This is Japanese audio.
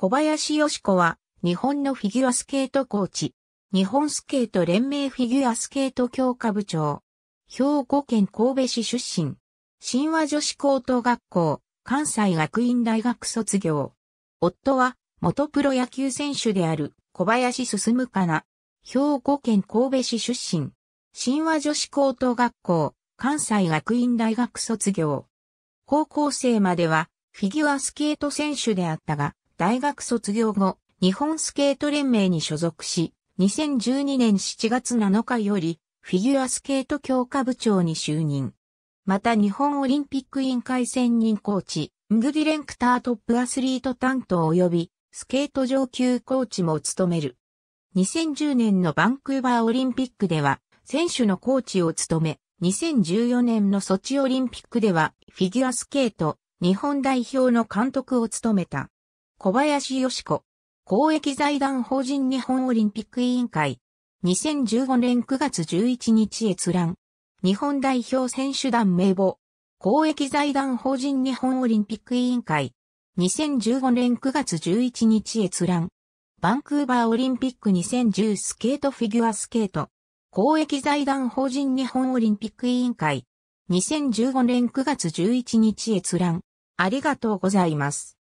小林よし子は、日本のフィギュアスケートコーチ、日本スケート連盟フィギュアスケート協会部長、兵庫県神戸市出身、神話女子高等学校、関西学院大学卒業。夫は、元プロ野球選手である小林進かな、兵庫県神戸市出身、神話女子高等学校、関西学院大学卒業。高校生までは、フィギュアスケート選手であったが、大学卒業後、日本スケート連盟に所属し、2012年7月7日より、フィギュアスケート強化部長に就任。また日本オリンピック委員会専任コーチ、ングィレンクタートップアスリート担当及び、スケート上級コーチも務める。2010年のバンクーバーオリンピックでは、選手のコーチを務め、2014年のソチオリンピックでは、フィギュアスケート、日本代表の監督を務めた。小林よし子。公益財団法人日本オリンピック委員会。2015年9月11日閲覧。日本代表選手団名簿。公益財団法人日本オリンピック委員会。2015年9月11日閲覧。バンクーバーオリンピック2010スケートフィギュアスケート。公益財団法人日本オリンピック委員会。2015年9月11日閲覧。ありがとうございます。